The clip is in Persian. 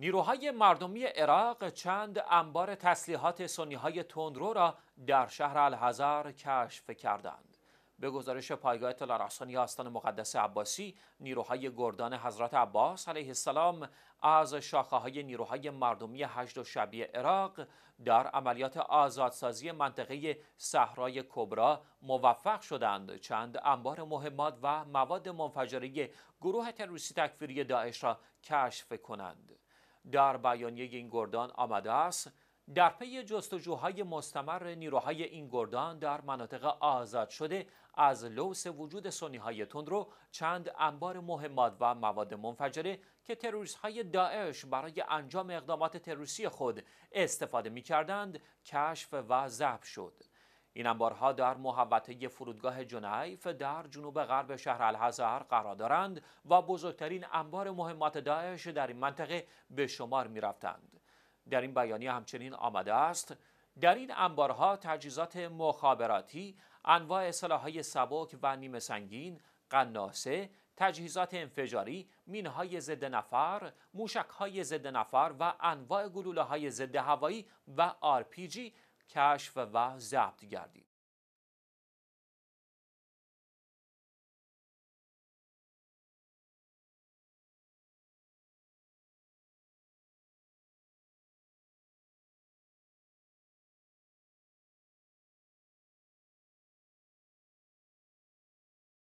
نیروهای مردمی عراق چند انبار تسلیحات سنی های تندرو را در شهر الهزار کشف کردند. به گزارش پایگاه اطلاع آستان مقدس عباسی، نیروهای گردان حضرت عباس علیه السلام از شاخه های نیروهای مردمی هجد و شبیه عراق در عملیات آزادسازی منطقه صحرای کبرا موفق شدند چند انبار مهمات و مواد منفجره گروه تروریستی تکفیری داعش را کشف کنند. در بیانیه این گردان آمده است در پی جستجوهای مستمر نیروهای این گردان در مناطق آزاد شده از لوس وجود سنیهای تندرو چند انبار مهمات و مواد منفجره که تروریست های داعش برای انجام اقدامات تروریستی خود استفاده می کردند کشف و ضبط شد. این انبارها در محوطه فرودگاه جنیف در جنوب غرب شهر الحزر قرار دارند و بزرگترین انبار مهمات داعش در این منطقه به شمار می رفتند. در این بیانیه همچنین آمده است در این انبارها تجهیزات مخابراتی، انواع سلاحهای سبک و نیمه سنگین، قناسه، تجهیزات انفجاری، مینهای ضد نفر، موشکهای ضد نفر و انواع گلوله های ضد هوایی و آرپیجی کشف و ضبط گردید